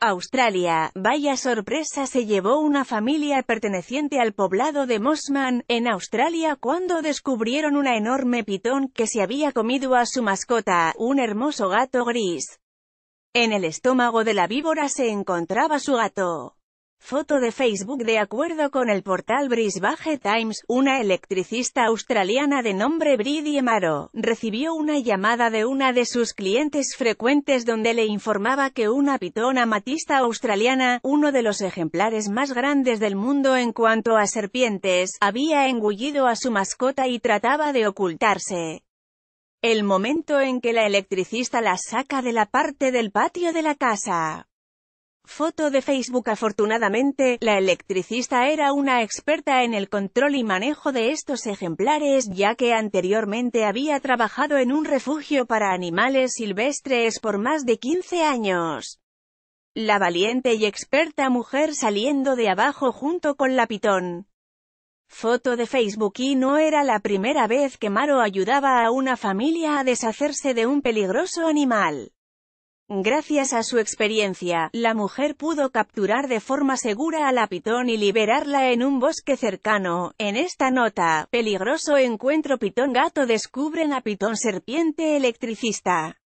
Australia, vaya sorpresa se llevó una familia perteneciente al poblado de Mossman, en Australia cuando descubrieron una enorme pitón que se había comido a su mascota, un hermoso gato gris. En el estómago de la víbora se encontraba su gato. Foto de Facebook De acuerdo con el portal Brisbane Times, una electricista australiana de nombre Bridie Maro, recibió una llamada de una de sus clientes frecuentes donde le informaba que una pitona matista australiana, uno de los ejemplares más grandes del mundo en cuanto a serpientes, había engullido a su mascota y trataba de ocultarse. El momento en que la electricista la saca de la parte del patio de la casa. Foto de Facebook Afortunadamente, la electricista era una experta en el control y manejo de estos ejemplares, ya que anteriormente había trabajado en un refugio para animales silvestres por más de 15 años. La valiente y experta mujer saliendo de abajo junto con la pitón. Foto de Facebook y no era la primera vez que Maro ayudaba a una familia a deshacerse de un peligroso animal. Gracias a su experiencia, la mujer pudo capturar de forma segura a la pitón y liberarla en un bosque cercano. En esta nota, peligroso encuentro pitón gato descubren a pitón serpiente electricista.